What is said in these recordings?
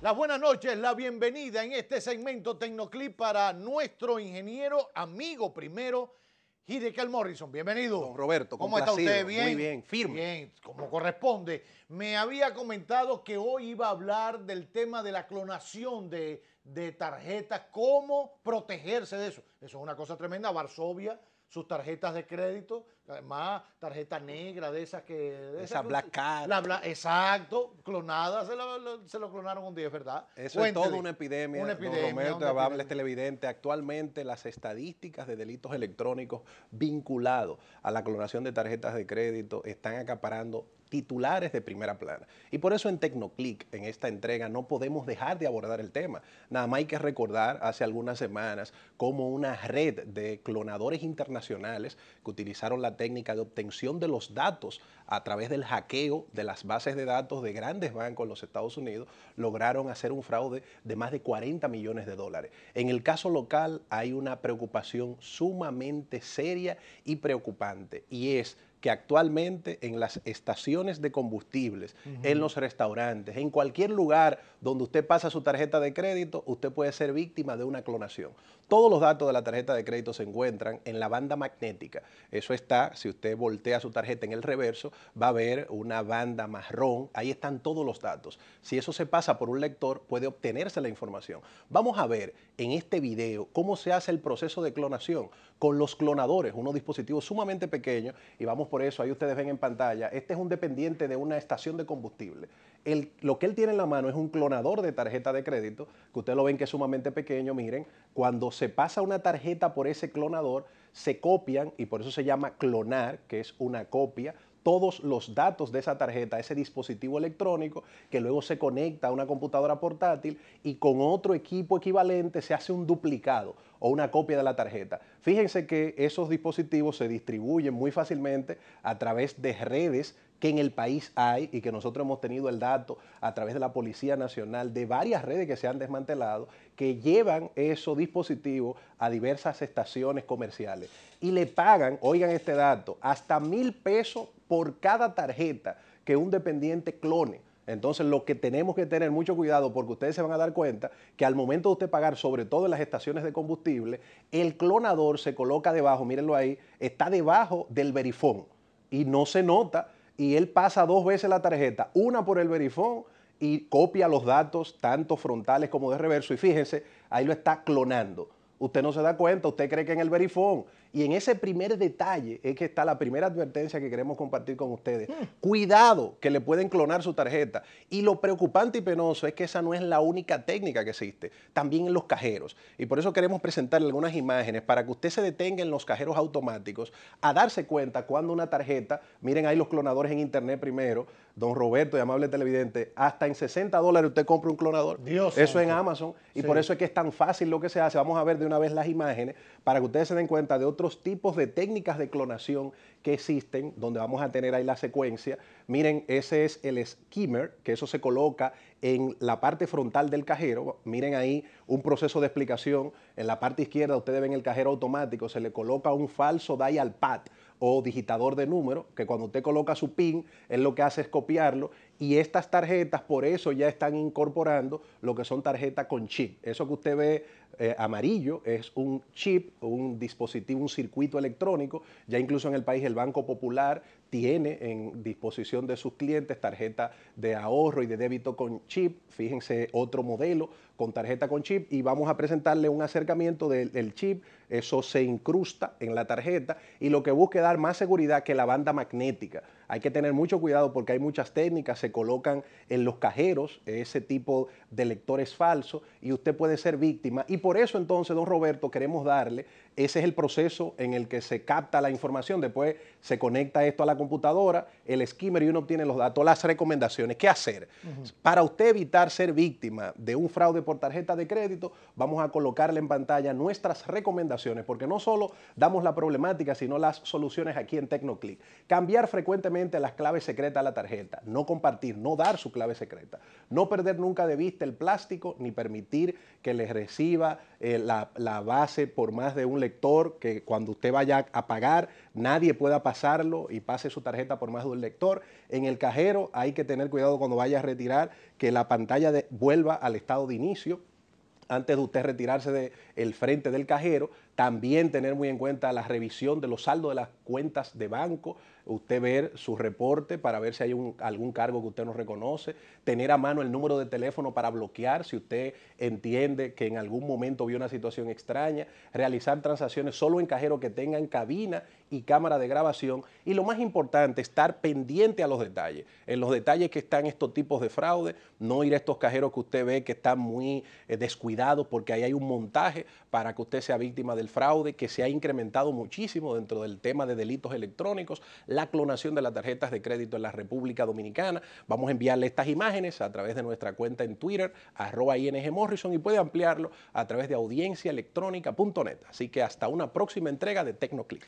Las buenas noches, la bienvenida en este segmento Tecnoclip para nuestro ingeniero, amigo primero, Hidekel Morrison. Bienvenido. Roberto, ¿cómo está usted? Bien. Muy bien, firme. Bien, como corresponde. Me había comentado que hoy iba a hablar del tema de la clonación de, de tarjetas, cómo protegerse de eso. Eso es una cosa tremenda. Varsovia, sus tarjetas de crédito Además, tarjeta negra de esas que... esa Black Card. exacto, clonada, se, lo clonaron un día, verdad. Eso es toda una epidemia. Una epidemia. Romero, una televidente. Actualmente las estadísticas de delitos electrónicos vinculados a la clonación de tarjetas de crédito están acaparando titulares de primera plana. Y por eso en Tecnoclick, en esta entrega, no podemos dejar de abordar el tema. Nada más hay que recordar hace algunas semanas cómo una red de clonadores internacionales que utilizaron la técnica de obtención de los datos a través del hackeo de las bases de datos de grandes bancos en los Estados Unidos, lograron hacer un fraude de más de 40 millones de dólares. En el caso local hay una preocupación sumamente seria y preocupante y es que actualmente en las estaciones de combustibles, en los restaurantes, en cualquier lugar donde usted pasa su tarjeta de crédito, usted puede ser víctima de una clonación. Todos los datos de la tarjeta de crédito se encuentran en la banda magnética. Eso está, si usted voltea su tarjeta en el reverso, va a ver una banda marrón. Ahí están todos los datos. Si eso se pasa por un lector, puede obtenerse la información. Vamos a ver en este video cómo se hace el proceso de clonación con los clonadores, unos dispositivos sumamente pequeños, y vamos por eso, ahí ustedes ven en pantalla, este es un dependiente de una estación de combustible. lo que él tiene en la mano es un clonador de tarjeta de crédito, que ustedes lo ven que es sumamente pequeño, miren, cuando se pasa una tarjeta por ese clonador, se copian, y por eso se llama clonar, que es una copia todos los datos de esa tarjeta, ese dispositivo electrónico, que luego se conecta a una computadora portátil y con otro equipo equivalente se hace un duplicado o una copia de la tarjeta. Fíjense que esos dispositivos se distribuyen muy fácilmente a través de redes que en el país hay y que nosotros hemos tenido el dato a través de la Policía Nacional de varias redes que se han desmantelado, que llevan esos dispositivos a diversas estaciones comerciales y le pagan, oigan este dato, hasta mil pesos por cada tarjeta que un dependiente clone. Entonces, lo que tenemos que tener mucho cuidado, porque ustedes se van a dar cuenta que al momento de usted pagar, sobre todo en las estaciones de combustible, el clonador se coloca debajo, mírenlo ahí, está debajo del verifón y no se nota y él pasa dos veces la tarjeta, una por el verifón y copia los datos, tanto frontales como de reverso. Y fíjense, ahí lo está clonando. Usted no se da cuenta, usted cree que en el verifón y en ese primer detalle es que está la primera advertencia que queremos compartir con ustedes. Hmm. Cuidado, que le pueden clonar su tarjeta. Y lo preocupante y penoso es que esa no es la única técnica que existe, también en los cajeros. Y por eso queremos presentarle algunas imágenes para que usted se detenga en los cajeros automáticos a darse cuenta cuando una tarjeta, miren ahí los clonadores en internet primero, don Roberto y Amable Televidente, hasta en 60 dólares usted compra un clonador. Dios eso en Amazon. Y por eso es que es tan fácil lo que se hace. Vamos a ver de una vez las imágenes para que ustedes se den cuenta de otros tipos de técnicas de clonación que existen, donde vamos a tener ahí la secuencia. Miren, ese es el skimmer, que eso se coloca en la parte frontal del cajero. Miren ahí un proceso de explicación. En la parte izquierda ustedes ven el cajero automático, se le coloca un falso dial pad o digitador de número, que cuando usted coloca su PIN, él lo que hace es copiarlo y estas tarjetas, por eso ya están incorporando lo que son tarjetas con chip. Eso que usted ve eh, amarillo es un chip, un dispositivo, un circuito electrónico. Ya incluso en el país el Banco Popular tiene en disposición de sus clientes tarjetas de ahorro y de débito con chip. Fíjense otro modelo con tarjeta con chip y vamos a presentarle un acercamiento del, del chip. Eso se incrusta en la tarjeta y lo que busca es dar más seguridad que la banda magnética hay que tener mucho cuidado porque hay muchas técnicas, se colocan en los cajeros ese tipo de lectores falsos y usted puede ser víctima. Y por eso entonces, don Roberto, queremos darle, ese es el proceso en el que se capta la información, después se conecta esto a la computadora, el skimmer y uno obtiene los datos, las recomendaciones, qué hacer. Para usted evitar ser víctima de un fraude por tarjeta de crédito, vamos a colocarle en pantalla nuestras recomendaciones, porque no solo damos la problemática, sino las soluciones aquí en TecnoClick. Cambiar frecuentemente las claves secretas a la tarjeta, no compartir, no dar su clave secreta, no perder nunca de vista el plástico ni permitir que le reciba eh, la, base por más de un lector, que cuando usted vaya a pagar nadie pueda pasarlo y pase su tarjeta por más de un lector. En el cajero hay que tener cuidado cuando vaya a retirar que la pantalla vuelva al estado de inicio antes de usted retirarse del frente del cajero, también tener muy en cuenta la revisión de los saldos de las cuentas de banco, usted ver su reporte para ver si hay algún cargo que usted no reconoce, tener a mano el número de teléfono para bloquear si usted entiende que en algún momento vio una situación extraña, realizar transacciones solo en cajeros que tengan cabina y cámara de grabación y lo más importante, estar pendiente a los detalles, en los detalles que están estos tipos de fraude, no ir a estos cajeros que usted ve que están muy eh, descuidados porque ahí hay un montaje para que usted sea víctima del fraude que se ha incrementado muchísimo dentro del tema de delitos electrónicos, la clonación de las tarjetas de crédito en la República Dominicana. Vamos a enviarle estas imágenes a través de nuestra cuenta en Twitter, arroba ING y puede ampliarlo a través de audienciaelectrónica.net. Así que hasta una próxima entrega de TecnoClick.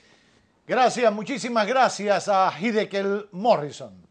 Gracias, muchísimas gracias a Hidekel Morrison.